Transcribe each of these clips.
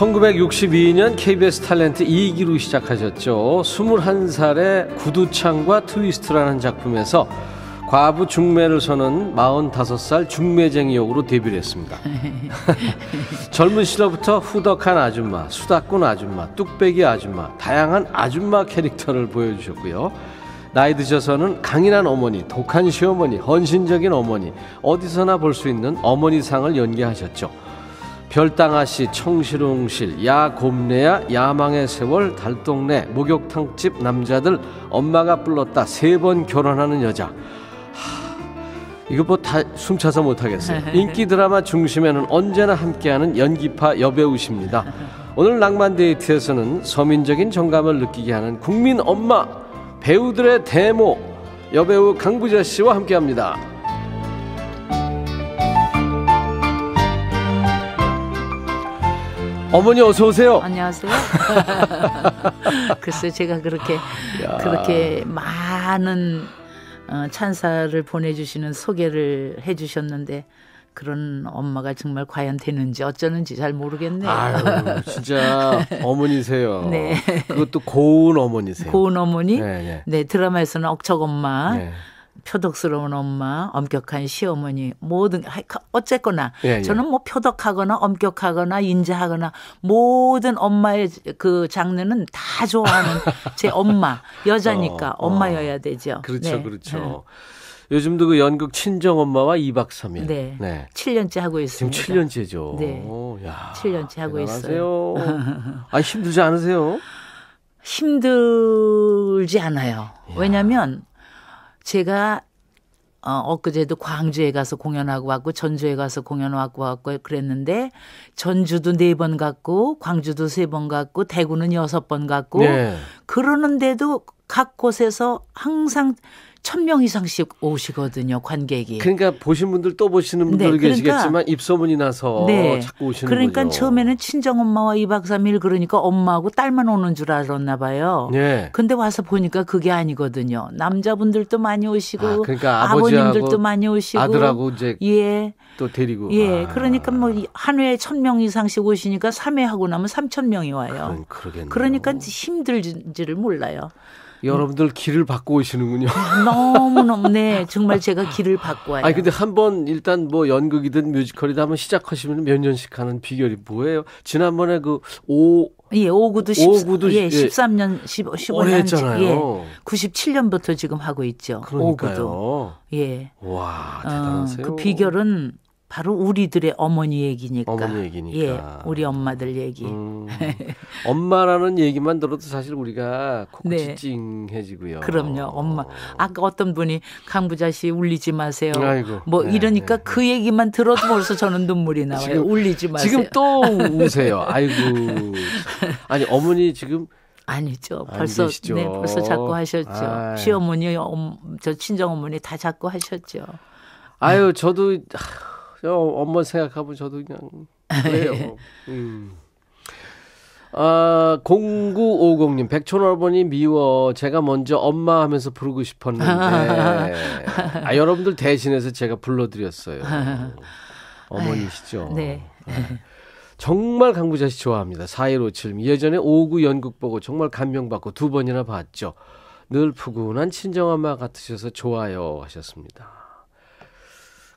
1962년 KBS 탤런트 2기로 시작하셨죠. 2 1살의 구두창과 트위스트라는 작품에서 과부 중매를 서는 45살 중매쟁이역으로 데뷔를 했습니다. 젊은 시절부터 후덕한 아줌마, 수다꾼 아줌마, 뚝배기 아줌마, 다양한 아줌마 캐릭터를 보여주셨고요. 나이 드셔서는 강인한 어머니, 독한 시어머니, 헌신적인 어머니, 어디서나 볼 수 있는 어머니상을 연기하셨죠. 별당아씨, 청실홍실, 야곰내야, 야망의 세월, 달동네, 목욕탕집 남자들, 엄마가 불렀다, 세 번 결혼하는 여자, 이거 뭐다 숨차서 못하겠어요. 인기 드라마 중심에는 언제나 함께하는 연기파 여배우십니다. 오늘 낭만 데이트에서는 서민적인 정감을 느끼게 하는 국민 엄마 배우들의 대모 여배우 강부자 씨와 함께합니다. 어머니 어서 오세요. 안녕하세요. 글쎄 제가 그렇게 야. 그렇게 많은 어, 찬사를 보내주시는 소개를 해주셨는데 그런 엄마가 정말 과연 되는지 어쩌는지 잘 모르겠네요. 아유, 진짜 어머니세요. 네. 그것도 고운 어머니세요. 고운 어머니? 네, 네. 네 드라마에서는 억척 엄마. 네. 표독스러운 엄마, 엄격한 시어머니, 모든 어쨌거나 예, 예. 저는 뭐 표독하거나 엄격하거나 인자하거나 모든 엄마의 그 장르는 다 좋아하는 제 엄마 여자니까 어, 어, 엄마여야 되죠. 그렇죠, 네. 그렇죠. 네. 요즘도 그 연극 친정 엄마와 2박 3일. 네. 네. 7년째 하고 있습니다. 지금 7년째죠. 네. 오, 야, 7년째 하고 대단하세요. 있어요. 아 힘들지 않으세요? 힘들지 않아요. 왜냐하면 제가 어, 엊그제도 광주에 가서 공연하고 왔고 전주에 가서 공연하고 왔고 그랬는데 전주도 네 번 갔고 광주도 세 번 갔고 대구는 여섯 번 갔고 네. 그러는데도 각 곳에서 항상 천명 이상씩 오시거든요, 관객이. 그러니까 보신 분들 또 보시는 네, 분들 네, 그러니까, 계시겠지만 입소문이 나서 네, 자꾸 오시는 그러니까 거죠. 처음에는 친정 엄마와 2박 3일 그러니까 엄마하고 딸만 오는 줄 알았나 봐요. 네. 근데 와서 보니까 그게 아니거든요. 남자분들도 많이 오시고 아, 그러니까 아버님들도 많이 오시고 아들하고 이제 예. 또 데리고 예. 아. 그러니까 뭐 한 회에 천 명 이상씩 오시니까 3회 하고 나면 3천명이 와요. 그러니까 힘들지를 몰라요. 여러분들 길을 받고 오시는군요. 너무너무, 네. 정말 제가 길을 받고 와요. 아니, 근데 한 번 일단 뭐 연극이든 뮤지컬이든 한번 시작하시면 몇 년씩 하는 비결이 뭐예요? 지난번에 그 5, 예, 5구도 1 5구도 예, 13년, 15, 15년. 했잖아요. 예, 97년부터 예, 지금 하고 있죠. 그러니까요. 5구도. 예. 와, 어, 대단하세요. 어, 그 비결은 바로 우리들의 어머니 얘기니까. 어머니 얘기니까. 예, 우리 엄마들 얘기. 음, 엄마라는 얘기만 들어도 사실 우리가 콕찡해지고요. 네. 그럼요, 엄마. 아까 어떤 분이 강부자 씨 울리지 마세요. 아이고, 뭐 네, 이러니까 네. 네. 그 얘기만 들어도 벌써 저는 눈물이 나와요. 지금, 울리지 마세요. 지금 또 우세요. 아이고. 아니 어머니 지금. 아니죠. 벌써 네, 벌써 자꾸 하셨죠. 아유. 시어머니, 엄, 저 친정 어머니 다 자꾸 하셨죠. 아유, 네. 저도. 하, 저 엄마 생각하면 저도 그냥 그래요. 예. 음. 아, 0950님, 백촌할머니 미워. 제가 먼저 엄마 하면서 부르고 싶었는데. 아, 여러분들 대신해서 제가 불러드렸어요. 어머니시죠. 네. 네. 정말 강부자 씨 좋아합니다. 4157님. 예전에 5 9 연극 보고 정말 감명받고 두 번이나 봤죠. 늘 푸근한 친정엄마 같으셔서 좋아요 하셨습니다.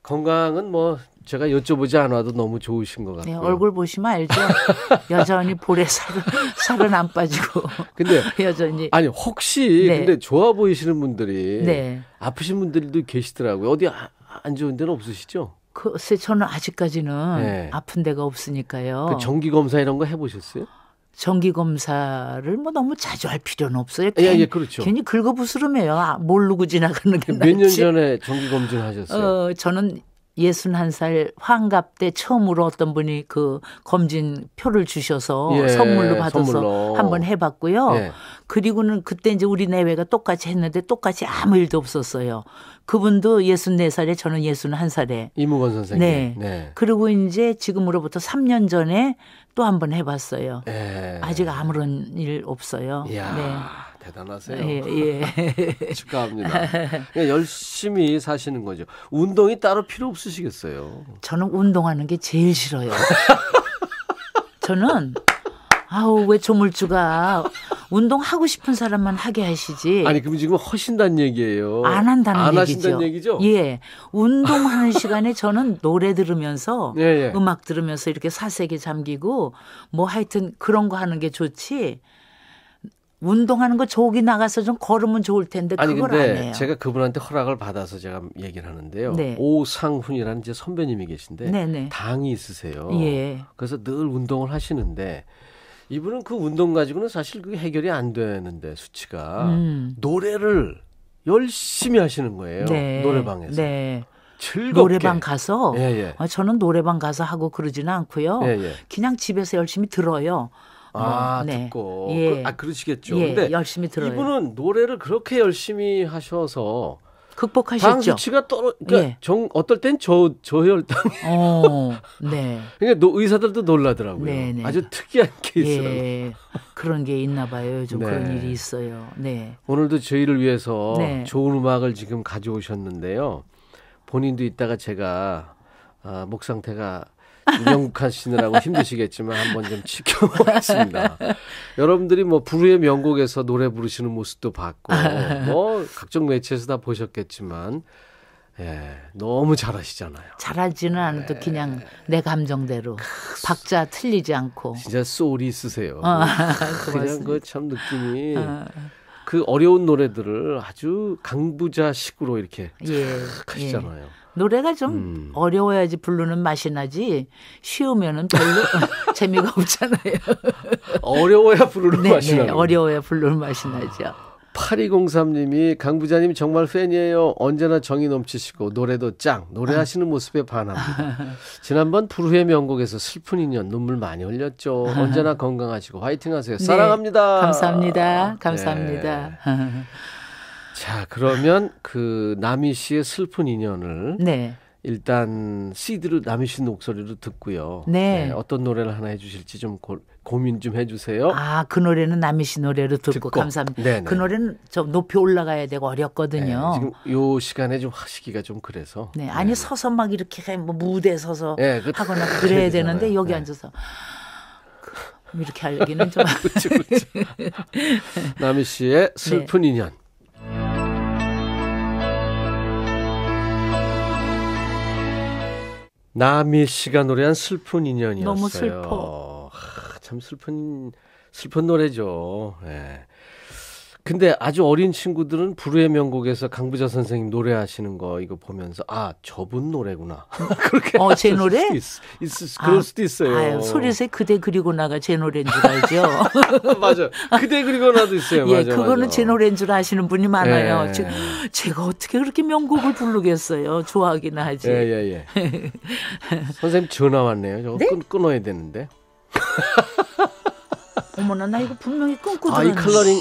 건강은 뭐 제가 여쭤보지 않아도 너무 좋으신 것 같아요. 네, 얼굴 보시면 알죠. 여전히 볼에 살은, 살은 안 빠지고. 근데 여전히 아니 혹시 네. 근데 좋아 보이시는 분들이 네. 아프신 분들도 계시더라고요. 어디 아, 안 좋은 데는 없으시죠? 글쎄 저는 아직까지는 네. 아픈 데가 없으니까요. 그 정기 검사 이런 거 해보셨어요? 정기 검사를 뭐 너무 자주 할 필요는 없어요. 괜히, 예, 예, 그렇죠. 괜히 긁어부스름해요. 아, 모르고 지나가는 게 낫지. 몇 년 전에 정기 검진 하셨어요? 어, 저는 61살 환갑 때 처음으로 어떤 분이 그 검진 표를 주셔서 예, 선물로 받아서 선 한번 해봤고요. 예. 그리고는 그때 이제 우리 내외가 똑같이 했는데 똑같이 아무 일도 없었어요. 그분도 64살에 저는 61살에. 이무건 선생님. 네. 네. 그리고 이제 지금으로부터 3년 전에 또 한번 해봤어요. 예. 아직 아무런 일 없어요. 이야. 네. 대단하세요. 예, 예. 축하합니다. 열심히 사시는 거죠. 운동이 따로 필요 없으시겠어요. 저는 운동하는 게 제일 싫어요. 저는 아우 왜 조물주가 운동하고 싶은 사람만 하게 하시지. 아니 그럼 지금 허신다는 얘기예요. 안 한다는 안 얘기죠. 얘기죠. 예. 운동하는 시간에 저는 노래 들으면서 예, 예. 음악 들으면서 이렇게 사색에 잠기고 뭐 하여튼 그런 거 하는 게 좋지. 운동하는 거 조기 나가서 좀 걸으면 좋을 텐데 아니, 그걸 근데 안 해요. 제가 그분한테 허락을 받아서 제가 얘기를 하는데요. 네. 오상훈이라는 이제 선배님이 계신데 네네. 네. 당이 있으세요. 예. 그래서 늘 운동을 하시는데 이분은 그 운동 가지고는 사실 그게 해결이 안 되는데 수치가 음. 노래를 열심히 하시는 거예요. 네. 노래방에서. 네. 즐겁게. 노래방 가서 예, 예. 아, 저는 노래방 가서 하고 그러지는 않고요. 예, 예. 그냥 집에서 열심히 들어요. 아 뭐, 네. 듣고 예. 그, 아 그러시겠죠. 예, 근데 열심히 들어요. 이분은 노래를 그렇게 열심히 하셔서 극복하셨죠. 당 수치가 떨어 그러니까 예. 정 어떨 땐 저 저혈당. 어, 네. 그러니까 노, 의사들도 놀라더라고요. 네네. 네. 아주 특이한 예. 케이스라고. 예. 그런 게 있나 봐요. 좀 네. 그런 일이 있어요. 네. 오늘도 저희를 위해서 네. 좋은 음악을 지금 가져오셨는데요. 본인도 있다가 제가 아, 목 상태가 이명하시느라고 힘드시겠지만 한번 좀 지켜보겠습니다. 여러분들이 뭐 불후의 명곡에서 노래 부르시는 모습도 봤고 뭐 각종 매체에서 다 보셨겠지만 예, 너무 잘하시잖아요. 잘하지는 않아도 예. 그냥 내 감정대로 박자 틀리지 않고 진짜 소울 있으세요. 어, 그냥 그 참 느낌이 어. 그 어려운 노래들을 아주 강부자식으로 이렇게 예, 하시잖아요. 예. 노래가 좀 음. 어려워야지 부르는 맛이 나지 쉬우면은 별로 재미가 없잖아요. 어려워야 부르는 네, 맛이 네, 나요. 어려워야 부르는 맛이 나죠. 8203님이 강 부자님 정말 팬이에요. 언제나 정이 넘치시고 노래도 짱. 노래하시는 아. 모습에 반합니다. 지난번 불후의 명곡에서 슬픈 인연 눈물 많이 흘렸죠. 언제나 건강하시고 화이팅하세요. 네, 사랑합니다. 감사합니다. 네. 감사합니다. 네. 자, 그러면 그 남희 씨의 슬픈 인연을 네. 일단 CD로 남희 씨 목소리로 듣고요. 네. 네. 어떤 노래를 하나 해주실지 좀 고, 고민 좀 해주세요. 아, 그 노래는 남희 씨 노래로 듣고, 듣고. 감사합니다. 네네. 네. 그 노래는 좀 높이 올라가야 되고 어렵거든요. 네, 지금 요 시간에 좀 하시기가 좀 그래서. 네, 네. 아니 네. 서서 막 이렇게 뭐 무대에 서서 네, 그, 하거나 그래야 되는데 여기 네. 앉아서. 그, 이렇게 하기는 좀. 그렇죠, 그렇죠. 남희 씨의 슬픈 인연. 나미 씨가 노래한 슬픈 인연이었어요. 너무 슬퍼. 하, 참 슬픈 슬픈 노래죠. 예. 근데 아주 어린 친구들은 불후의 명곡에서 강부자 선생님 노래하시는 거 이거 보면서 아 저분 노래구나 그렇게 어 제 노래 있, 있, 그럴 아, 수도 있어요. 아유, 소리새 그대 그리고 나가 제 노래인 줄 알죠. 맞아. 그대 그리고 나도 있어요. 예, 맞아, 그거는 맞아. 제 어. 노래인 줄 아시는 분이 많아요. 예. 제, 제가 어떻게 그렇게 명곡을 부르겠어요. 좋아하긴 하지. 예예예. 예, 예. 예. 선생님 전화 왔네요. 저거 네? 끊, 끊어야 되는데. 어머나 나 이거 분명히 끊고 아, 들었는데. 아이 컬러링.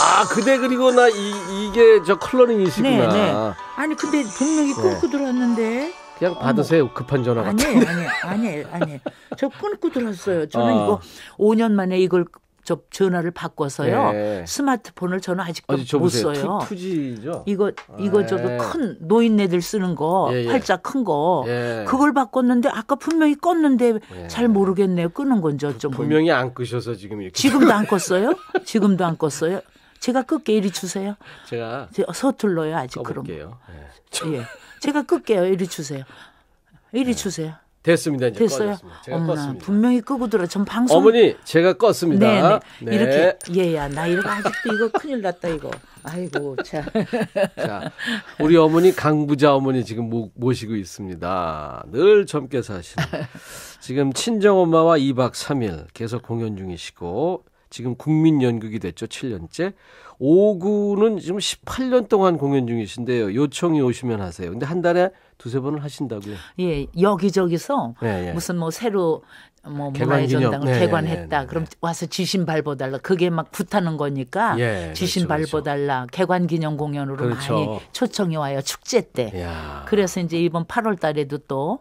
아 그대 그리고 나 이, 이게 저 컬러링이시구나. 네, 네. 아니 근데 분명히 네. 끊고 들어왔는데. 그냥 받으세요 급한 전화 같 아니에요, 아니에요, 아니에요, 아니에요. 저 끊고 들었어요. 저는 어. 이거 5년 만에 이걸 저 전화를 바꿔서요. 네. 스마트폰을 저는 아직도 아니, 못 써요. 투, 지죠 이거 이거 아, 저거 예. 큰 노인네들 쓰는 거 예, 예. 팔자 큰 거. 예. 그걸 바꿨는데 아까 분명히 껐는데 예. 잘 모르겠네요. 끄는 건지 그 어쩌 건. 분명히 안 끄셔서 지금 이렇게. 지금도 안 껐어요? 지금도 안 껐어요? 제가 끌게 이리 주세요. 제가 서툴러요 아직 꺼볼게요. 그럼. 예. 예. 제가 끌게요 이리 주세요. 이리 네. 주세요. 됐습니다. 이제 됐어요. 어머나, 분명히 끄고 들어. 전 방송 어머니 제가 껐습니다. 네네. 네. 네. 이렇게 예야나 이거 아직도 이거 큰일 났다 이거. 아이고 자. 자 우리 어머니 강부자 어머니 지금 모, 모시고 있습니다. 늘 젊게 사시는 지금 친정 엄마와 2박 3일 계속 공연 중이시고 지금 국민 연극이 됐죠. 7년째. 5구는 지금 18년 동안 공연 중이신데요. 요청이 오시면 하세요. 근데 한 달에 두세 번을 하신다고요. 예, 여기저기서 예, 예. 무슨 뭐 새로 뭐 문화의 전당을 네, 개관했다. 네, 네, 그럼 와서 지신 발보달라. 그게 막 붙하는 거니까 지신 예, 그렇죠, 그렇죠. 발보달라. 개관 기념 공연으로 그렇죠. 많이 초청이 와요. 축제 때. 야 그래서 이제 이번 8월 달에도 또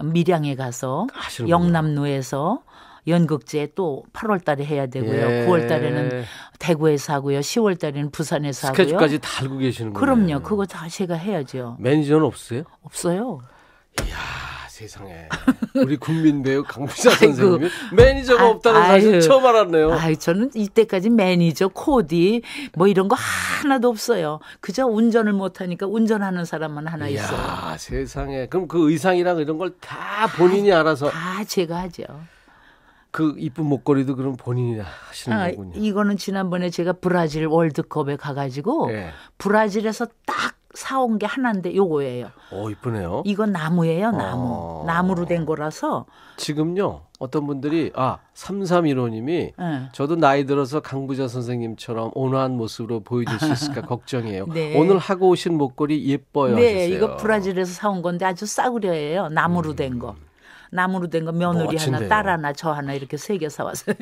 밀양에 가서 영남로에서 연극제 또 8월 달에 해야 되고요. 예. 9월 달에는 대구에서 하고요. 10월 달에는 부산에서 하고요. 스케줄까지 다 알고 계시는 거요 그럼요. 그거 다 제가 해야죠. 매니저는 없어요? 없어요. 이야. 세상에 우리 군민대요 강부자 선생님 이 매니저가 아, 없다는 아유, 사실 처음 알았네요. 아유 저는 이때까지 매니저, 코디 뭐 이런 거 하나도 없어요. 그저 운전을 못하니까 운전하는 사람만 하나 이야, 있어요. 세상에 그럼 그 의상이랑 이런 걸 다 본인이 아, 알아서 다 제가 하죠. 그 이쁜 목걸이도 그럼 본인이 하시는 아, 거군요. 이거는 지난번에 제가 브라질 월드컵에 가가지고 네. 브라질에서 딱 사온 게 하나인데 요거예요. 어 이쁘네요. 이건 나무예요, 어. 나무. 아. 나무로 된 거라서. 지금요 어떤 분들이 아 3315님이 네. 예. 저도 나이 들어서 강부자 선생님처럼 온화한 모습으로 보여줄 수 있을까 걱정이에요. 네. 오늘 하고 오신 목걸이 예뻐요. 네, 하셨어요. 이거 브라질에서 사온 건데 아주 싸구려예요, 나무로 음. 된 거. 음. 나무로 된 거 며느리 멋진데요. 뭐 하나, 딸 하나, 저 하나 이렇게 세 개사와서요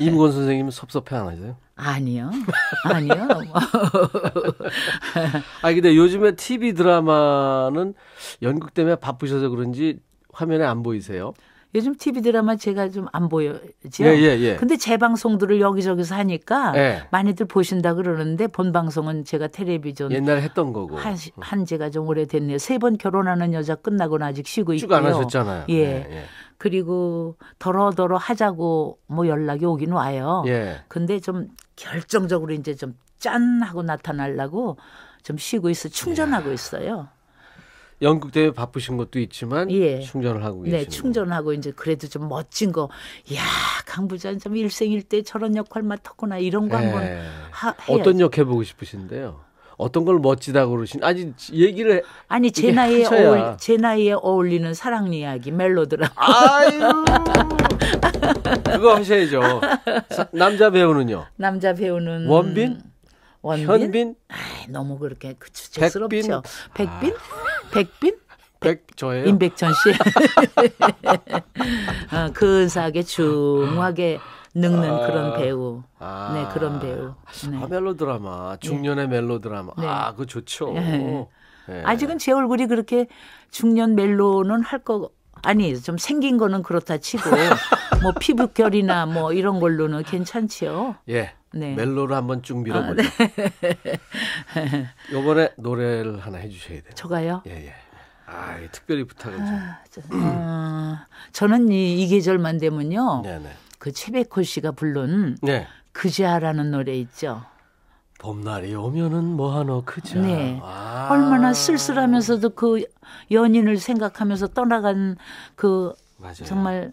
이무건 선생님 섭섭해 안 하세요? 아니요. 아니요. 아 근데 요즘에 TV 드라마는 연극 때문에 바쁘셔서 그런지 화면에 안 보이세요? 요즘 TV 드라마 제가 좀 안 보여지요. 예, 예, 예. 근데 재방송들을 여기저기서 하니까 예. 많이들 보신다 그러는데 본 방송은 제가 텔레비전 옛날에 했던 거고 한, 음. 한 제가 좀 오래됐네요. 세 번 결혼하는 여자 끝나고는 아직 쉬고 있고요. 쭉 안 하셨잖아요. 예. 예. 예. 그리고 더러더러 하자고 뭐 연락이 오긴 와요. 예. 근데 좀 결정적으로 이제 좀 짠 하고 나타날라고좀 쉬고 있어 충전하고 있어요. 연극 때문에 바쁘신 것도 있지만 예. 충전을 하고 계시 네, 충전하고 이제 그래도 좀 멋진 거. 야, 강부전 좀 일생일 대 저런 역할 만았구나 이런 거 예. 한번 하, 어떤 역해 보고 싶으신데요? 어떤 걸 멋지다고 그러신? 아니 얘기를 아니 제 나이에 어울, 제 나이에 어울리는 사랑 이야기 멜로드라. 아유. 그거 하셔야죠. 남자 배우는요? 남자 배우는 원빈? 원빈? 현빈? 아이, 너무 그렇게 그 주제스럽죠. 아. 백빈? 백빈? 백빈? 백, 저예요. 임백천 씨. 어, 근사하게 중하게 늙는 아, 그런 배우. 아, 네, 그런 배우. 네. 아, 멜로드라마. 중년의 네. 멜로드라마. 네. 아, 그거 좋죠. 네. 네. 아직은 제 얼굴이 그렇게 중년 멜로는 할 거, 아니, 좀 생긴 거는 그렇다 치고, 뭐 피부결이나 뭐 이런 걸로는 괜찮지요. 예. 네. 멜로를 한번 쭉 아, 밀어보죠. 아, 네. 요번에 노래를 하나 해주셔야 돼요. 저가요? 예, 예. 아, 특별히 부탁을 좀. 아, 저, 아, 저는 이, 이 계절만 되면요. 네네. 네. 그 최백호 씨가 부른 네. 그자라는 노래 있죠. 봄날이 오면은 뭐하노 그죠? 네. 아. 얼마나 쓸쓸하면서도 그 연인을 생각하면서 떠나간 그 맞아요. 정말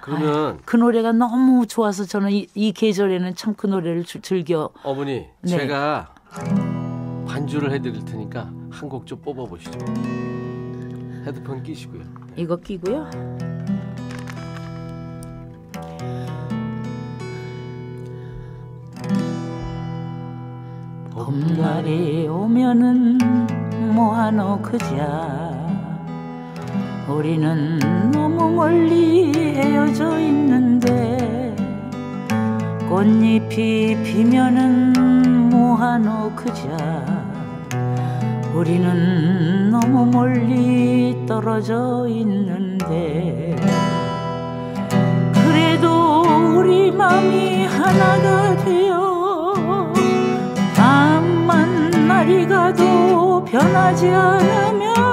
그러면 아유, 그 노래가 너무 좋아서 저는 이, 이 계절에는 참 그 노래를 주, 즐겨. 어머니, 네. 제가 반주를 해드릴 테니까 한 곡 좀 뽑아보시죠. 헤드폰 끼시고요. 네. 이거 끼고요. 봄날이 오면은 뭐하노 그자 우리는 멀리 헤어져 있는데 꽃잎이 피면은 모아놓 그자 우리는 너무 멀리 떨어져 있는데 그래도 우리 맘이 하나가 되어 밤만 날이 가도 변하지 않으면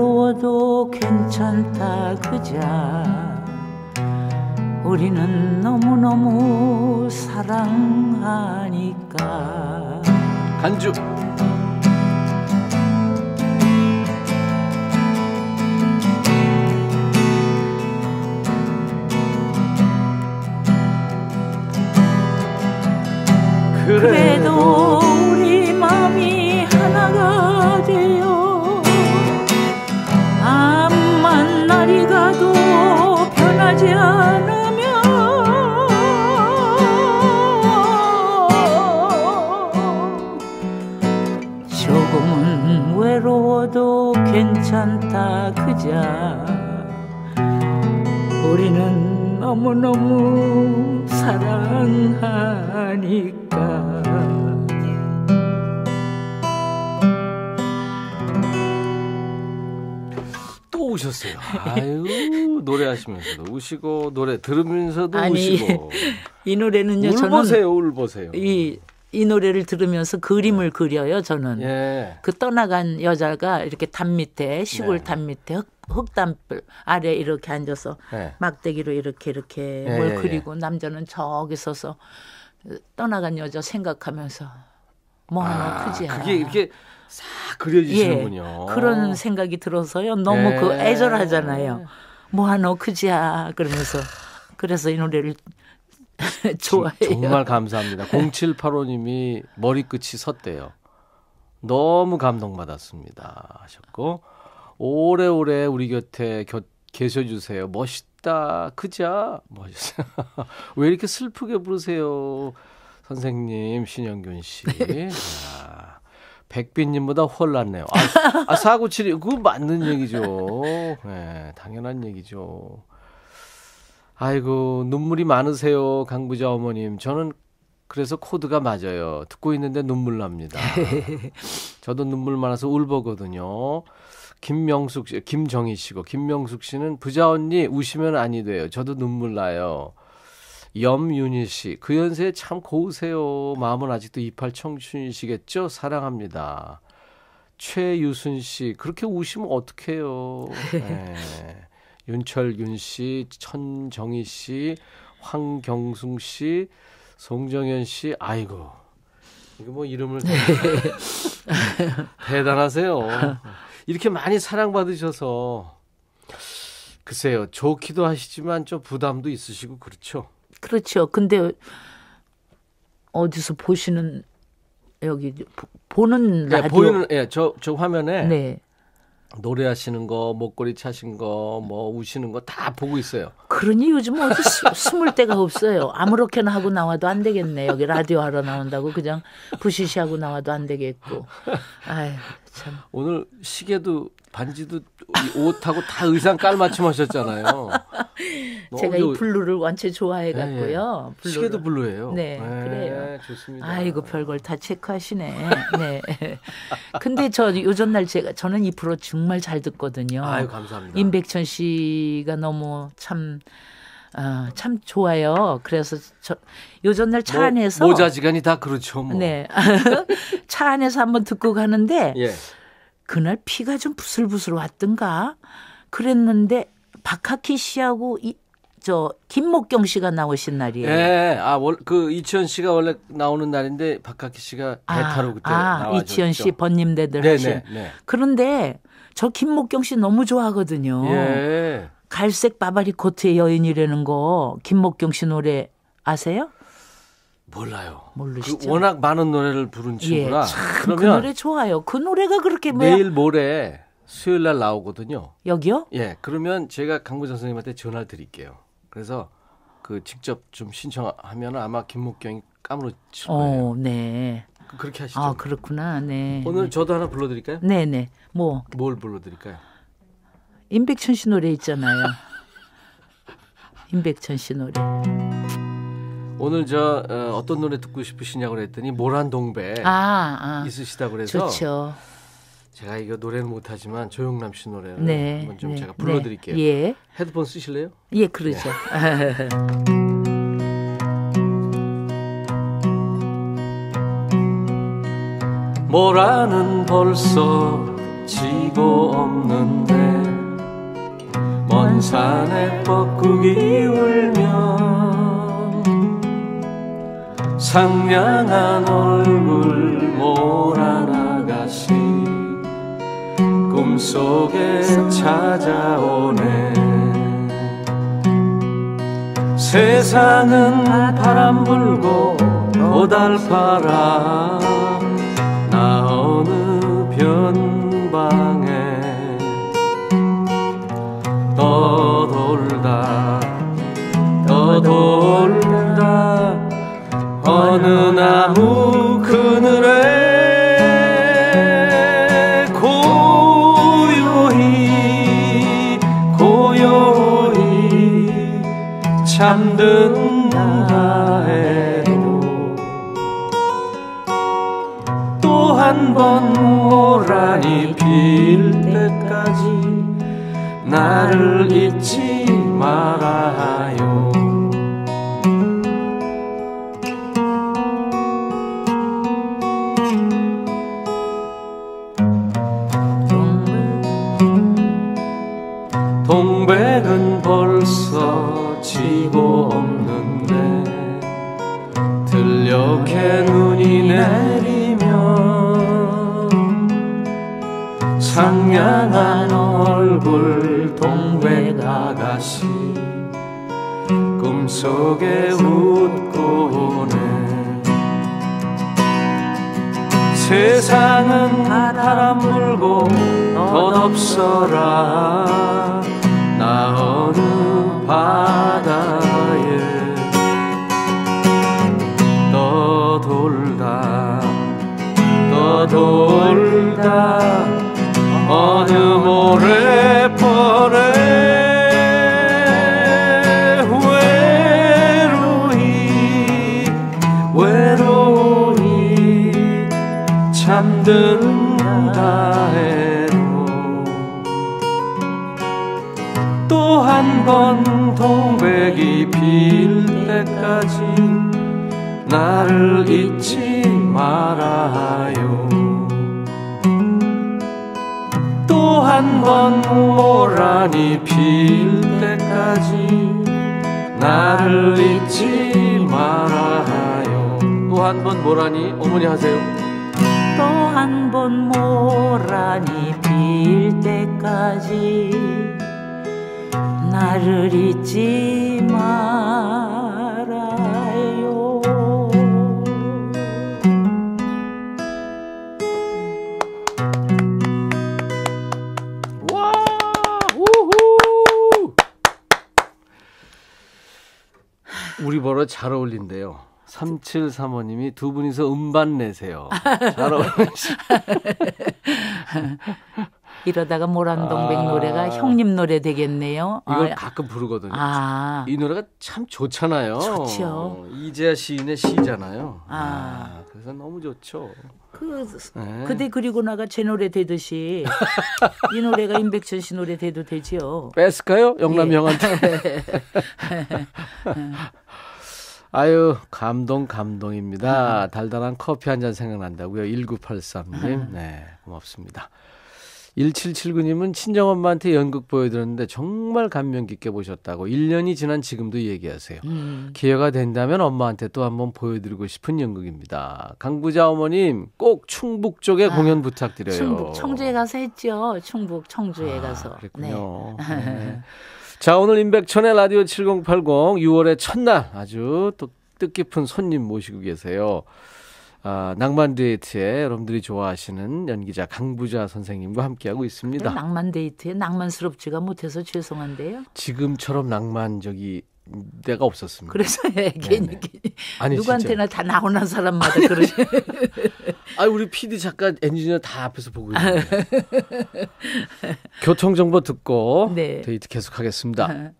외로워도 괜찮다 그자 우리는 너무너무 사랑하니까 간주 그래도 괜찮다 그자 우리는 너무너무 사랑하니까 또 오셨어요. 아유. 노래하시면서도 우시고 노래 들으면서도 아니, 우시고 이 노래는요. 울보세요, 울보세요. 이, 이 노래를 들으면서 그림을 네. 그려요. 저는 예. 그 떠나간 여자가 이렇게 담 밑에 시골 네. 담 밑에 흙, 담불 아래 이렇게 앉아서 네. 막대기로 이렇게 이렇게 예, 뭘 예, 예. 그리고 남자는 저기 서서 떠나간 여자 생각하면서 뭐하나 아, 크지야. 그게 이렇게 싹 그려지시는군요. 예, 그런 생각이 들어서요. 너무 예. 그 네. 애절하잖아요. 뭐하노 그지야 그러면서 그래서 이 노래를 좋아해요. 정말 감사합니다. 0785님이 머리끝이 섰대요. 너무 감동받았습니다. 하셨고 오래오래 우리 곁에 계셔주세요. 멋있다 그자 멋있어. 뭐 왜 이렇게 슬프게 부르세요, 선생님 신영균 씨. 네. 네. 백빈님보다 훨 낫네요. 아, 아 4972. 그거 맞는 얘기죠. 네, 당연한 얘기죠. 아이고, 눈물이 많으세요. 강부자 어머님. 저는 그래서 코드가 맞아요. 듣고 있는데 눈물 납니다. 저도 눈물 많아서 울보거든요. 김명숙 씨, 김정희 씨고, 김명숙 씨는 부자 언니 우시면 아니 돼요. 저도 눈물 나요. 염윤희 씨, 그연세참 고우세요. 마음은 아직도 이팔 청춘이시겠죠? 사랑합니다. 최유순 씨, 그렇게 우시면 어떡해요. 네. 윤철윤 씨, 천정희 씨, 황경숭 씨, 송정현 씨, 아이고. 이거 뭐 이름을 대단하세요. 이렇게 많이 사랑받으셔서 글쎄요. 좋기도 하시지만 좀 부담도 있으시고 그렇죠. 그렇죠. 근데 어디서 보시는 여기 보는 네, 라디오 보이는 예저 저 화면에 네. 노래하시는 거, 목걸이 차신 거, 뭐 우시는 거 다 보고 있어요. 그러니 요즘 어디 숨을 데가 없어요. 아무렇게나 하고 나와도 안 되겠네. 여기 라디오 하러 나온다고 그냥 부시시하고 나와도 안 되겠고. 아유 참. 오늘 시계도 반지도 옷하고 다 의상 깔맞춤 하셨잖아요. 제가 이 블루를 원체 좋아해 갖고요. 예, 예. 시계도 블루예요. 네, 예, 그래요. 좋습니다. 아이고 별걸 다 체크하시네. 네. 근데 저 요전 날 제가 저는 이 프로 정말 잘 듣거든요. 아유 감사합니다. 임백천 씨가 너무 참. 아, 참 좋아요. 그래서 저 요전 날차 뭐, 안에서 모자지간이 다 그렇죠. 뭐. 네, 차 안에서 한번 듣고 가는데 예. 그날 피가 좀 부슬부슬 왔던가 그랬는데 박학희 씨하고 이, 저 김목경 씨가 나오신 날이에요. 예. 아, 월, 그 이치현 씨가 원래 나오는 날인데 박학기 씨가 아, 대타로 아, 그때 아, 나와죠 이치현 씨 번님대들 네, 하신. 네, 네. 그런데 저 김목경 씨 너무 좋아하거든요. 예. 갈색 바바리 코트의 여인이라는 거 김목경 씨 노래 아세요? 몰라요. 모르시죠? 그 워낙 많은 노래를 부른 예, 친구라. 예, 참, 그 노래 좋아요. 그 노래가 그렇게 매일 모레 수요일 날 나오거든요. 여기요? 예. 그러면 제가 강구정 선생님한테 전화를 드릴게요. 그래서 그 직접 좀 신청하면 아마 김목경이 까무러칠 거예요. 어, 네. 그, 그렇게 하시죠. 아, 그렇구나. 네. 오늘 네. 저도 하나 불러 드릴까요? 네, 네. 뭐 뭘 불러 드릴까요? 임백천 씨 노래 있잖아요. 임백천 씨 노래. 오늘 저 어, 떤 노래 듣고 싶으시냐고 그랬더니 모란동배 아, 아. 있으시다 그래서 좋죠. 제가 이거 노래는 못하지만 조용남씨 노래를 네, 한번 좀 네, 제가 네. 불러드릴게요. 네, 예. 헤드폰 쓰실래요? 예, 그러죠. 네. 모라는 벌써 지고 없는데 먼 산에 뻐꾸이울면 상냥한 얼굴 몰아나가시 꿈속에 찾아오네 세상은 바람 불고 고달파라 우리 보러 잘 어울린대요. 3735님이 두 분이서 음반 내세요. 잘 어울리시. 이러다가 모란동백 아. 노래가 형님 노래 되겠네요. 이걸 아. 가끔 부르거든요. 아. 이 노래가 참 좋잖아요. 좋죠. 어, 이재하 시인의 시잖아요. 아. 아. 그래서 너무 좋죠. 그 네. 그대 그리고 나가 제 노래 되듯이 이 노래가 임백천 씨 노래 돼도 되지요. 뺏을까요 영남 예. 영한테. 네. 아유 감동 감동입니다. 아. 달달한 커피 한 잔 생각난다고요. 1983님. 아. 네 고맙습니다. 1779님은 친정엄마한테 연극 보여드렸는데 정말 감명 깊게 보셨다고 1년이 지난 지금도 얘기하세요. 음. 기회가 된다면 엄마한테 또 한번 보여드리고 싶은 연극입니다. 강부자 어머님 꼭 충북 쪽에 아, 공연 부탁드려요. 충북 청주에 가서 했죠. 충북 청주에 아, 가서. 그랬군요. 네. 네. 자 오늘 임백천의 라디오 7080 6월의 첫날 아주 또 뜻깊은 손님 모시고 계세요. 아, 낭만 데이트에 여러분들이 좋아하시는 연기자 강부자 선생님과 함께하고 있습니다. 낭만 데이트에 낭만스럽지가 못해서 죄송한데요. 지금처럼 낭만적이 내가 없었습니다. 그래서 예, 괜히 아니, 누구한테나 진짜. 다 나오는 사람마다 그러지. 아 우리 PD 작가 엔지니어 다 앞에서 보고 있는데. 교통 정보 듣고 네. 데이트 계속하겠습니다. 네.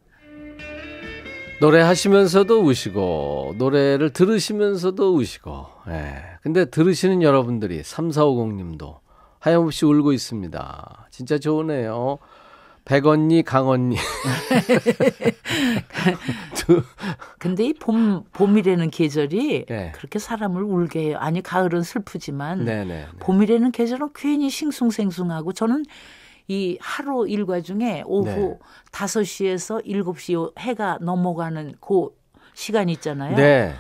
노래하시면서도 우시고 노래를 들으시면서도 우시고 예. 근데 들으시는 여러분들이 3450님도 하염없이 울고 있습니다. 진짜 좋으네요. 백언니 강언니. 그, 근데 이 봄, 봄이라는 계절이 네. 그렇게 사람을 울게 해요. 아니, 가을은 슬프지만 네네. 네, 네. 봄이라는 계절은 괜히 싱숭생숭하고 저는 이 하루 일과 중에 오후 네. 다섯 시에서 7시 해가 넘어가는 그 시간 있잖아요. 네.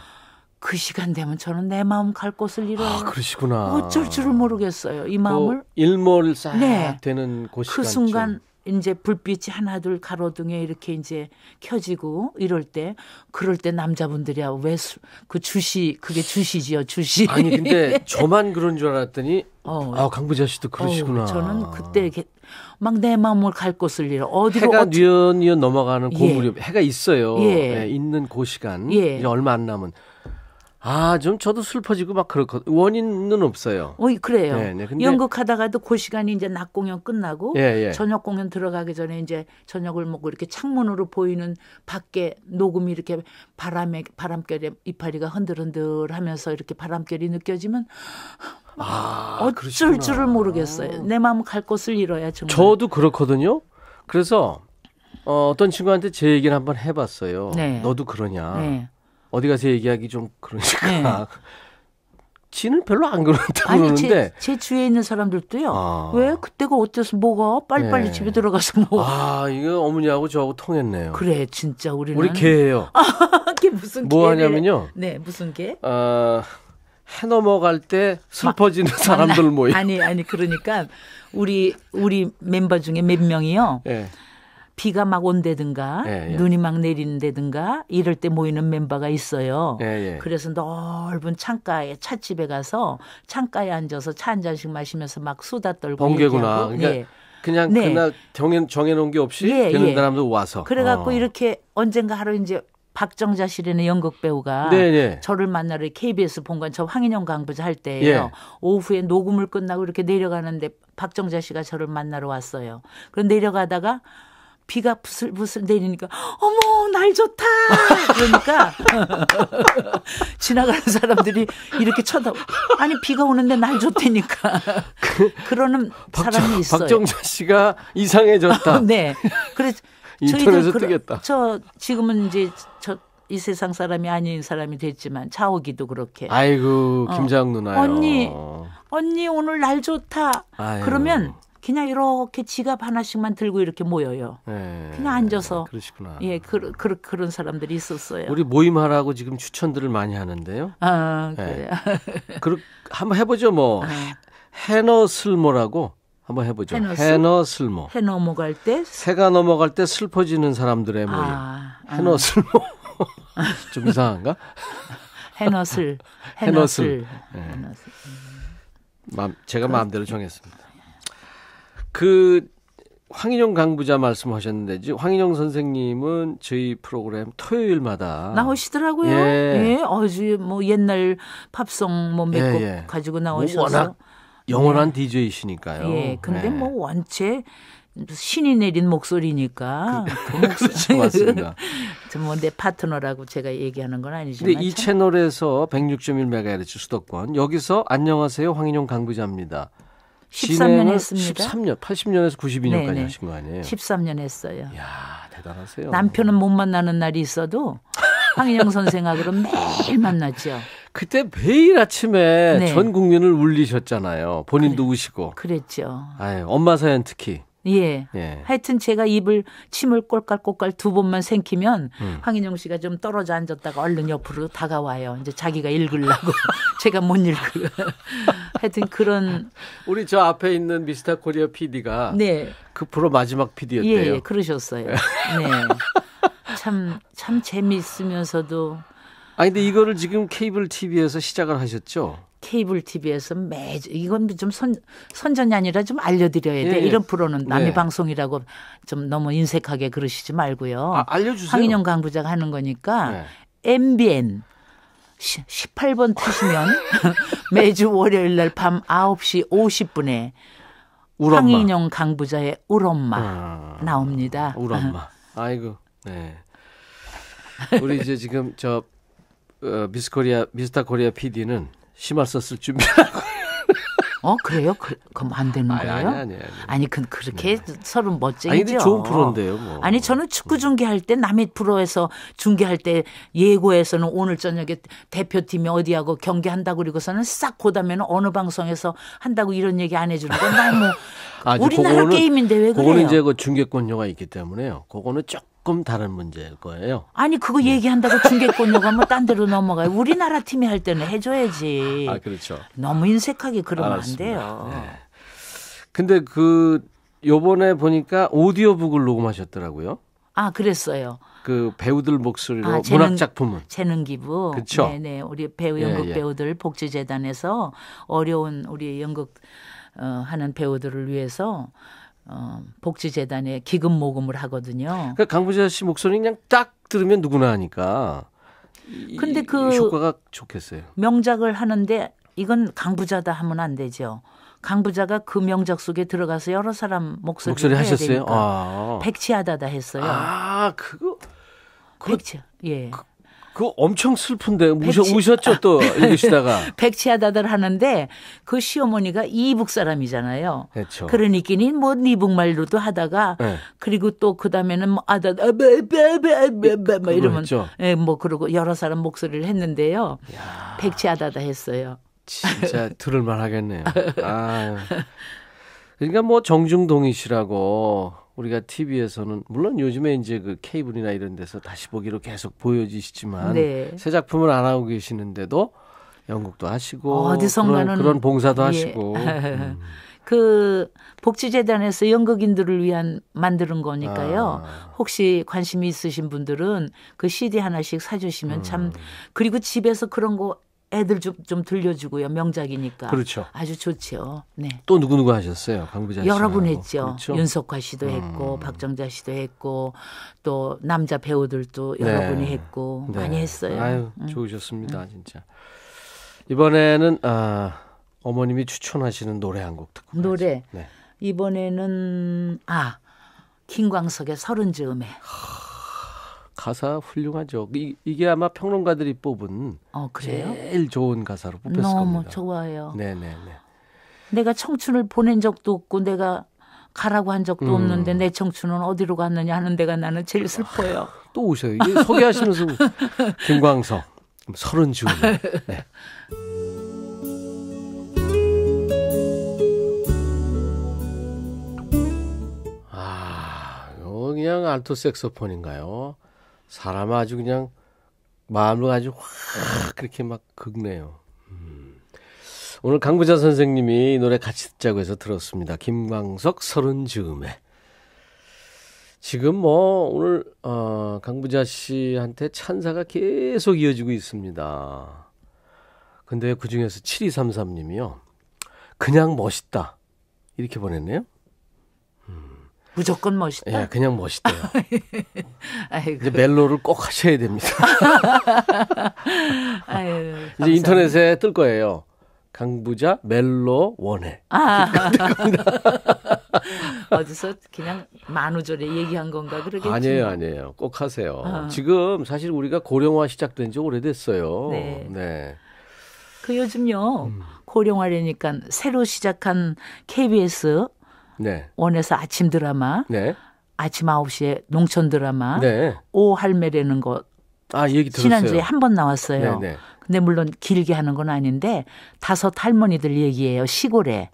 그 시간 되면 저는 내 마음 갈 곳을 아, 잃어요. 아, 그러시구나. 어쩔 줄을 모르겠어요. 이 마음을 그 일몰 싹 네. 되는 그, 그 시간쯤. 순간 이제 불빛이 하나둘 가로등에 이렇게 이제 켜지고 이럴 때 그럴 때 남자분들이야 왜그 주시 그게 주시지요 주시 아니 근데 저만 그런 줄 알았더니 어. 아 강부자 씨도 그러시구나 어, 저는 그때 이렇게 막내 마음을 갈 곳을 잃어 어디로 해가 어찌... 뉘엿뉘엿 넘어가는 고무렵 그 예. 해가 있어요 예. 예. 있는 그 시간 예. 이제 얼마 안 남은 아, 좀 저도 슬퍼지고 막 그렇거든요. 원인은 없어요. 어, 그래요. 네, 네. 근데... 연극하다가도 그 시간이 이제 낮 공연 끝나고 예, 예. 저녁 공연 들어가기 전에 이제 저녁을 먹고 이렇게 창문으로 보이는 밖에 녹음이 이렇게 바람에 바람결에 이파리가 흔들흔들 하면서 이렇게 바람결이 느껴지면 아, 어쩔 그러시구나. 줄을 모르겠어요. 내 마음 갈 곳을 잃어야 정말. 저도 그렇거든요. 그래서 어, 어떤 친구한테 제 얘기를 한번 해봤어요. 네. 너도 그러냐. 네. 어디 가서 얘기하기 좀 그러니까. 네. 지는 별로 안 그런다고 아니, 그러는데 제, 제, 주위에 있는 사람들도요. 아. 왜 그때가 어때서 뭐가 빨리빨리 네. 집에 들어가서 뭐. 아 이거 어머니하고 저하고 통했네요. 그래 진짜 우리는 우리 개예요. 아, 게 무슨 뭐 개를. 하냐면요. 네 무슨 개? 아해 넘어갈 때 슬퍼지는 마, 사람들 모임. 아니 아니 그러니까 우리 우리 멤버 중에 몇 명이요. 네. 비가 막 온다든가 예, 예. 눈이 막내린는다든가 이럴 때 모이는 멤버가 있어요. 예, 예. 그래서 넓은 창가에 찻집에 가서 창가에 앉아서 차 한 잔씩 마시면서 막 수다 떨고 번개구나. 그러니까 네. 그냥 네. 그날 정해, 정해놓은 게 없이 예, 되는 예. 사람도 와서 그래갖고 어. 이렇게 언젠가 하루 이제 박정자 씨라는 연극 배우가 네네. 저를 만나러 KBS 본관 저 황인영 강부자 할 때예요. 오후에 녹음을 끝나고 이렇게 내려가는데 박정자 씨가 저를 만나러 왔어요. 그럼 내려가다가 비가 부슬부슬 내리니까 어머 날 좋다 그러니까 지나가는 사람들이 이렇게 쳐다 아니 비가 오는데 날 좋다니까 그, 그러는 박정, 사람이 있어요. 박정선 씨가 이상해졌다. 네. 그래서 저희들 뜨겠다. 저 지금은 이제 저 이 세상 사람이 아닌 사람이 됐지만 차오기도 그렇게. 아이고 어. 김장 어. 누나요. 언니 언니 오늘 날 좋다. 아유. 그러면 그냥 이렇게 지갑 하나씩만 들고 이렇게 모여요. 네. 그냥 앉아서. 예, 그러시구나. 예, 그, 그, 그런 사람들이 있었어요. 우리 모임하라고 지금 추천들을 많이 하는데요. 아, 그래요. 네. 그 한번 해보죠, 뭐. 아. 해너 슬모라고 한번 해보죠. 해너 슬모. 해 넘어갈 때? 새가 넘어갈 때 슬퍼지는 사람들의 모임. 아, 아. 해너 아. 슬모. 좀 이상한가? 해너슬. 해너슬. 해너슬. 네. 해너슬. 음. 제가 마음대로 정했습니다. 그 황인영 강부자 말씀하셨는데 황인영 선생님은 저희 프로그램 토요일마다 나오시더라고요. 예, 예 어제 뭐 옛날 팝송 뭐몇곡 예, 예. 가지고 뭐 나오셔서 워낙 영원한 네. 예. DJ이시니까요. 예, 근데 예. 뭐 원체 신이 내린 목소리니까. 그, 그 목소리 맞습니다. 뭐내 파트너라고 제가 얘기하는 건 아니지만. 근데 이 참... 채널에서 106.1MHz 수도권 여기서 안녕하세요 황인용 강부자입니다. 13년 했습니다. 13년, 80년에서 92년까지 네네. 하신 거 아니에요? 13년 했어요. 야 대단하세요. 남편은 못 만나는 날이 있어도 황인영 선생하고는 매일 만났죠. 그때 매일 아침에 네. 전 국민을 울리셨잖아요. 본인도 그래, 우시고. 그랬죠. 아유, 엄마 사연 특히. 예. 예. 하여튼 제가 입을 침을 꼴깔꼴깔 두 번만 생기면 음. 황인영 씨가 좀 떨어져 앉았다가 얼른 옆으로 다가와요. 이제 자기가 읽으려고 제가 못읽어요 하여튼 그런 우리 저 앞에 있는 미스터 코리아 PD가 네. 그 프로 마지막 PD였대요. 예, 예, 그러셨어요. 네. 참참 네. 재미있으면서도 아 근데 이거를 지금 케이블 TV에서 시작을 하셨죠? 케이블 TV에서 매주 이건 좀 선, 선전이 아니라 좀 알려드려야 돼. 예, 예. 이런 프로는 남의 네. 예. 방송이라고 좀 너무 인색하게 그러시지 말고요. 아, 알려주세요. 황인영 강부자가 하는 거니까 네. MBN 18번 트시면 매주 월요일 날밤 9시 50분에 울엄마. 황인영 강부자의 울엄마 아, 나옵니다. 울엄마. 아이고. 네. 우리 이제 지금 저 어, 미스 코리아 미스터 코리아 PD는 심할 썼을 준비라고. 어 그래요? 그, 그럼 안 되는 거예요? 아니 아니 아니. 아니. 그 그렇게 네. 서로 멋쟁이죠. 아니 근데 좋은 프로인데요. 뭐. 아니 저는 축구 중계할 때 남의 프로에서 중계할 때 예고에서는 오늘 저녁에 대표팀이 어디하고 경기한다고 그리고서는 싹 고다면 어느 방송에서 한다고 이런 얘기 안 해주는 건 너무 아, 우리나라 그거는, 게임인데 왜 그래요? 그거는 이제 그 중계권료가 있기 때문에요. 그거는 쭉 조금 다른 문제일 거예요. 아니 그거 네. 얘기한다고 중계권료 가면 뭐 딴 데로 넘어가요. 우리나라 팀이 할 때는 해줘야지. 아 그렇죠. 너무 인색하게 그러면 알았습니다. 안 돼요. 네. 근데 그 요번에 보니까 오디오북을 녹음하셨더라고요. 아 그랬어요. 그 배우들 목소리로 아, 재능, 문학 작품은 재능 기부. 그렇죠. 네네 우리 배우 예, 연극 예, 예. 배우들 복지재단에서 어려운 우리 연극 어, 하는 배우들을 위해서 어, 복지재단에 기금 모금을 하거든요. 그러니까 강부자 씨 목소리 그냥 딱 들으면 누구나 하니까. 근데 그 효과가 좋겠어요. 명작을 하는데 이건 강부자다 하면 안 되죠. 강부자가 그 명작 속에 들어가서 여러 사람 목소리를, 목소리 하셨어요? 되니까. 아. 백치하다다 했어요. 아, 그거. 백치. 예. 그, 그 엄청 슬픈데 우셔, 백치, 우셨죠 또 아. 읽으시다가 백치하다들 하는데 그 시어머니가 이북 사람이잖아요. 그렇죠. 그러니까니 뭐 이북 말로도 하다가 네. 그리고 또 그다음에는 뭐 아다 아베베베베뭐 이러면 그렇죠. 예, 뭐 그러고 여러 사람 목소리를 했는데요. 백치하다다 했어요. 진짜 들을 만 하겠네요. 아. 그러니까 뭐 정중동이 시라고 우리가 TV에서는 물론 요즘에 이제 그 케이블이나 이런 데서 다시 보기로 계속 보여지시지만 네. 새 작품을 안 하고 계시는데도 연극도 하시고 어, 어디선가는 그런, 그런 봉사도 예. 하시고 음. 그 복지재단에서 연극인들을 위한 만드는 거니까요. 아. 혹시 관심이 있으신 분들은 그 CD 하나씩 사주시면 음. 참 그리고 집에서 그런 거 애들 좀, 좀 들려주고요. 명작이니까. 그렇죠. 아주 좋죠. 네. 또 누구누구 하셨어요? 강부자 여러 분 했죠. 그렇죠? 윤석화 씨도 음. 했고, 박정자 씨도 했고, 또 남자 배우들도 여러 분이 네. 했고, 네. 많이 했어요. 아유, 음. 좋으셨습니다. 음. 진짜. 이번에는, 아, 어머님이 추천하시는 노래 한 곡 듣고. 노래. 네. 이번에는, 아, 김광석의 서른 즈음에. 가사 훌륭하죠. 이, 게 아마 평론가들이 뽑은 어, 제일 좋은 가사로 뽑혔을 너무 겁니다. 너무 좋아요. 네네네. 내가 청춘을 보낸 적도 없고 내가 가라고 한 적도 음. 없는데 내 청춘은 어디로 갔느냐 하는 데가 나는 제일 아, 슬퍼요. 또 오셔요. 이게 소개하시면서 김광석, 서른 주은. 네. 아, 그냥 알토 색소폰인가요? 사람 아주 그냥 마음을 아주 확 그렇게 막 긁네요. 음. 오늘 강부자 선생님이 노래 같이 듣자고 해서 들었습니다. 김광석 서른 즈음에. 지금 뭐 오늘 어, 강부자 씨한테 찬사가 계속 이어지고 있습니다. 근데 그 중에서 7233님이요. 그냥 멋있다. 이렇게 보냈네요. 무조건 멋있다. 예, 그냥 멋있대요. 아이고. 이제 멜로를 꼭 하셔야 됩니다. 아유, 이제 인터넷에 뜰 거예요. 강부자 멜로 원해. 아. 어디서 그냥 만우절에 얘기한 건가 그러겠지. 아니에요, 아니에요. 꼭 하세요. 아. 지금 사실 우리가 고령화 시작된 지 오래됐어요. 네. 네. 그 요즘요 음. 고령화되니까 새로 시작한 KBS 네. 원에서 아침 드라마, 네. 아침 9시에 농촌 드라마, 네. 오 할매라는 것 아, 얘기 들었어요. 지난주에 한 번 나왔어요. 네네. 네. 근데 물론 길게 하는 건 아닌데 다섯 할머니들 얘기예요. 시골에.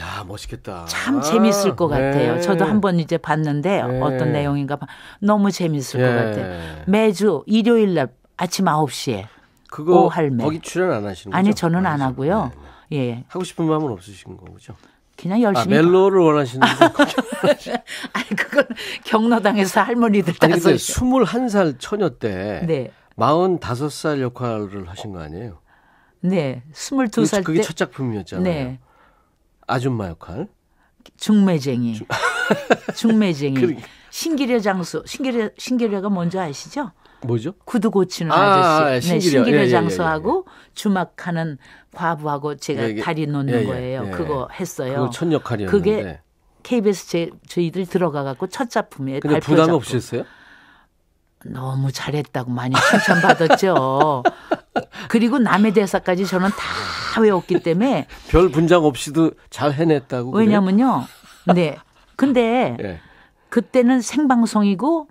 야, 멋있겠다. 참 재밌을 것 아, 같아요. 네. 저도 한 번 이제 봤는데 네. 어떤 내용인가 봐. 너무 재밌을 네. 것 같아요. 매주 일요일 날 아침 9시에 그거 오할매. 거기 출연 안 하시는 거죠? 아니, 저는 안, 안 아, 하고요. 네, 예. 하고 싶은 마음은 없으신 거죠? 그냥 열심히. 아, 멜로를 원하시는 아, 아니, 그건 경로당에서 할머니들 따서. 아니, 21살 처녀 때. 네. 45살 역할을 하신 거 아니에요? 네. 22살 그게 때. 첫 작품이었잖아요. 네. 아줌마 역할. 중매쟁이. 중... 중매쟁이. 그러니까. 신기려 장수. 신기려, 신기려가 뭔지 아시죠? 뭐죠? 구두 고치는 아, 저씨 신기려. 아, 아, 네, 신기려 장소하고 예, 예, 예, 예, 예. 주막하는 과부하고 제가 다리 놓는 거예요. 그거 했어요. 첫 역할이었는데. 그게 KBS 제, 저희들 들어가 갖고 첫 작품에 근데 부담 없이 했어요? 너무 잘했다고 많이 칭찬받았죠. 그리고 남의 대사까지 저는 다 외웠기 때문에 별 분장 없이도 잘 해냈다고. 왜냐면요. 네. 근데 그때는 생방송이고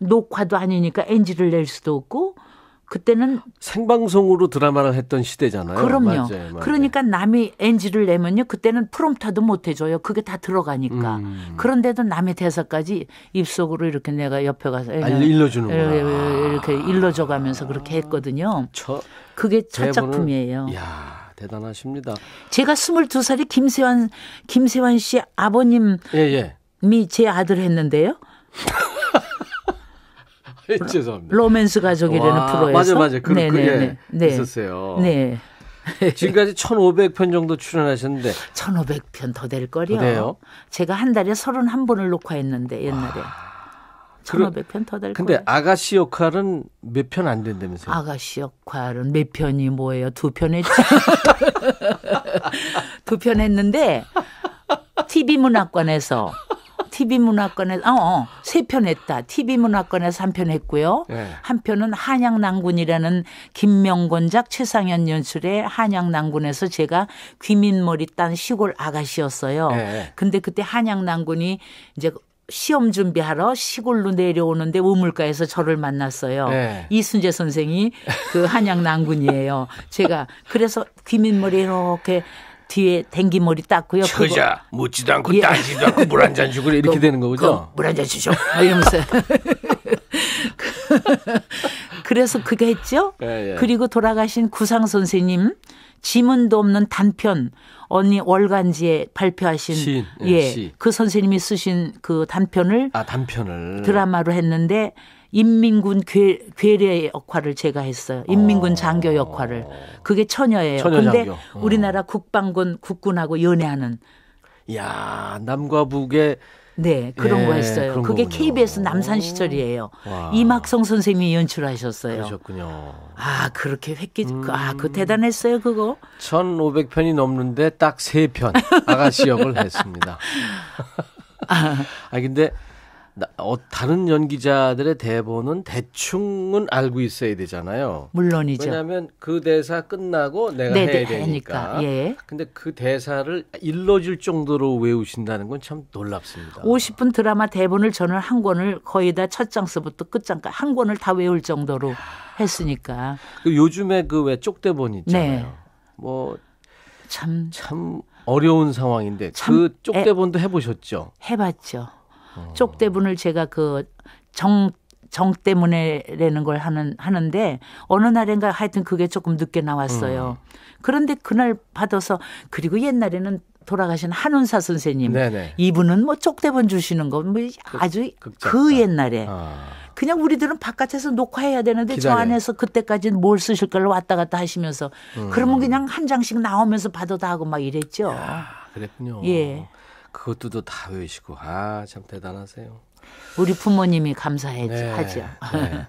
녹화도 아니니까 NG를 낼 수도 없고 그때는 생방송으로 드라마를 했던 시대잖아요. 그럼요. 맞아요, 맞아요. 그러니까 남이 NG를 내면요. 그때는 프롬프터도 못 해줘요. 그게 다 들어가니까. 음. 그런데도 남의 대사까지 입속으로 이렇게 내가 옆에 가서 아, 일러주는구나. 예, 예, 예, 이렇게 일러줘가면서 그렇게 했거든요. 저, 그게 첫 작품이에요. 이야. 대단하십니다. 제가 22살이 김세환 김세환 씨 아버님 예, 예. 미 제 아들 했는데요. 죄송합니다. 로맨스 가족이라는 프로에서 맞아 맞아 그, 그게 네, 네, 예, 네. 네. 있었어요. 네. 지금까지 1,500편 정도 출연하셨는데 1,500편 더 될 거요. 제가 한 달에 31번을 녹화했는데 옛날에. 1,500편 더 될 거예요. 근데 아가씨 역할은 몇 편 안 된다면서요? 아가씨 역할은 몇 편이 뭐예요? 두 편 했죠. 두 편 했는데 TV 문학관에서 TV 문화권에 어, 어 세 편 했다. TV 문화권에서 한 편 했고요. 네. 한 편은 한양낭군이라는 김명곤작 최상현 연출의 한양낭군에서 제가 귀민머리 딴 시골 아가씨였어요. 네. 근데 그때 한양낭군이 이제 시험 준비하러 시골로 내려오는데 우물가에서 저를 만났어요. 네. 이순재 선생이 그 한양 난군이에요. 제가 그래서 귀민머리 이렇게 뒤에 댕기머리 닦고요. 처자 그거. 묻지도 않고 예. 따지도 않고 물 한 잔 주고 이렇게 그, 되는 거죠. 그 물한 잔 주죠. 뭐 이러면서. 그, 그래서 그게 했죠. 예, 예. 그리고 돌아가신 구상 선생님 지문도 없는 단편 언니 월간지에 발표하신 시인, 예, 예, 시. 그 선생님이 쓰신 그 단편을 아 단편을 드라마로 했는데 인민군 괴, 뢰의 역할을 제가 했어요. 인민군 어. 장교 역할을. 그게 처녀예요. 그런데 어. 우리나라 국방군 국군하고 연애하는 야, 남과 북의 네, 그런 예, 거 했어요. 그게 거군요. KBS 남산 시절이에요. 와. 이막성 선생님이 연출하셨어요. 그러셨군요. 아, 그렇게 획기, 음. 아, 그 대단했어요, 그거. 1,500편이 넘는데 딱 3편 아가씨 역을 했습니다. 아. 아, 근데 어, 다른 연기자들의 대본은 대충은 알고 있어야 되잖아요. 물론이죠. 왜냐하면 그 대사 끝나고 내가 네네, 네, 해야 되니까. 하니까, 예. 근데 그 대사를 일러줄 정도로 외우신다는 건 참 놀랍습니다. 50분 드라마 대본을 저는 한 권을 거의 다 첫 장서부터 끝 장까지 한 권을 다 외울 정도로 했으니까. 그 요즘에 그 왜 쪽대본 네. 있잖아요. 네. 뭐 뭐참 참 어려운 상황인데 그 쪽대본도 해 보셨죠? 해 봤죠. 어. 쪽대분을 제가 그정 정 때문에라는 걸 하는 하는데 어느 날인가 하여튼 그게 조금 늦게 나왔어요. 음. 그런데 그날 받아서 그리고 옛날에는 돌아가신 한운사 선생님 네네. 이분은 뭐 쪽대본 주시는 거 뭐 아주 극작가. 그 옛날에 아. 그냥 우리들은 바깥에서 녹화해야 되는데 기다려. 저 안에서 그때까지 는뭘 쓰실 걸 왔다 갔다 하시면서 음. 그러면 그냥 한 장씩 나오면서 받아다 하고 막 이랬죠. 야, 그랬군요. 예. 그것도 다 외우시고 아 참 대단하세요. 우리 부모님이 감사해죠 네, 네.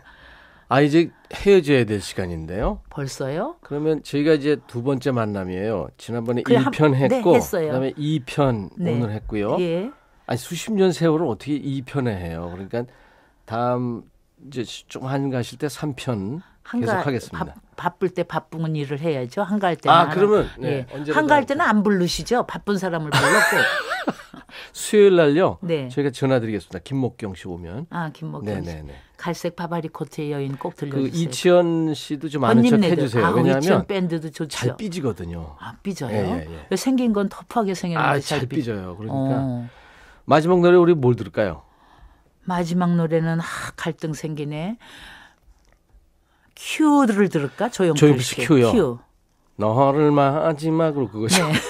아 이제 헤어져야 될 시간인데요. 벌써요? 그러면 저희가 이제 두 번째 만남이에요. 지난번에 그 1편 했고 네, 그다음에 2편 오늘 했고요. 예. 아니 수십 년 세월을 어떻게 2편에 해요. 그러니까 다음 이제 좀한 가실 때 3편 계속하겠습니다. 바, 쁠때 바쁜 일을 해야죠. 한가할 때는 아 그러면 예. 네, 예. 한가할 때는 안 부르시죠. 바쁜 사람을 불렀고 수요일 날요. 네. 저희가 전화드리겠습니다. 김목경 씨 오면. 아 김목경 씨. 네네네. 네, 네. 갈색 바바리 코트의 여인 꼭 그 들려주세요. 그 이치현 씨도 좀 아는 척 해주세요. 아, 왜냐하면 이치현 밴드도 좋죠. 잘 삐지거든요. 아 삐져요. 예, 예, 예. 생긴 건 터프하게 생겼는데 아, 잘, 잘 삐... 져요 그러니까 어. 마지막 노래 우리 뭘 들을까요? 마지막 노래는 아, 갈등 생기네. 큐를 들을까? 조용필 씨 큐요. 큐. 너를 마지막으로 그것이. 네.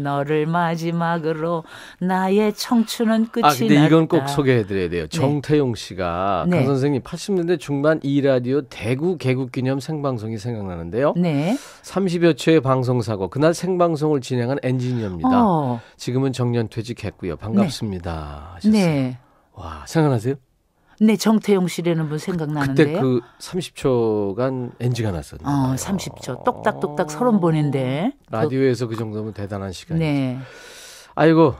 너를 마지막으로 나의 청춘은 아, 끝이 났다. 아 근데 이건 났다. 꼭 소개해드려야 돼요. 네. 정태용 씨가 네. 강 선생님 80년대 중반 이 라디오 대구 개국 기념 생방송이 생각나는데요. 네. 30여 초의 방송 사고 그날 생방송을 진행한 엔지니어입니다. 어. 지금은 정년 퇴직했고요. 반갑습니다. 네. 하셨어요. 네. 와 생각나세요? 네, 정태용 씨라는 분 생각나는데요. 그때 그 30초간 NG가 났었는데. 어, 30초. 똑딱똑딱 서른 번인데 라디오에서 그, 정도면 대단한 시간이죠. 네. 아이고,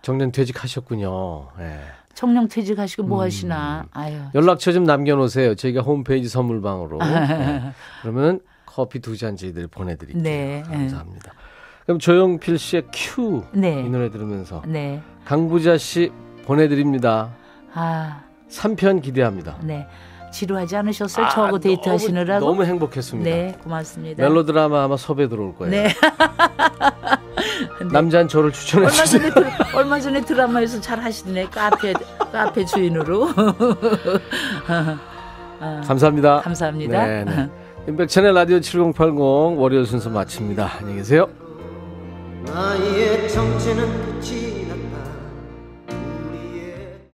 정년 퇴직하셨군요. 예. 네. 청년 퇴직하시고 뭐 음. 하시나. 아유. 연락처 좀 남겨놓으세요. 저희가 홈페이지 선물방으로. 네. 그러면 커피 두 잔 저희들 보내드릴게요. 네. 감사합니다. 그럼 조용필 씨의 큐. 네. 이 노래 들으면서. 네. 강부자 씨 보내드립니다. 아. 3편 기대합니다. 네. 지루하지 않으셨어요? 아, 저하고 데이트 하시느라고? 너무 행복했습니다. 네, 고맙습니다. 멜로드라마 아마 섭외 들어올 거예요. 네. 남자는 저를 추천해 주세요. 얼마 전에, 드라, 얼마 전에 드라마에서 잘 하시네. 카페, 카페 주인으로. 아, 감사합니다. 감사합니다. 네, 네. 인백채널 라디오 7080 월요일 순서 마칩니다. 안녕히 계세요. 나의 정체는 끝이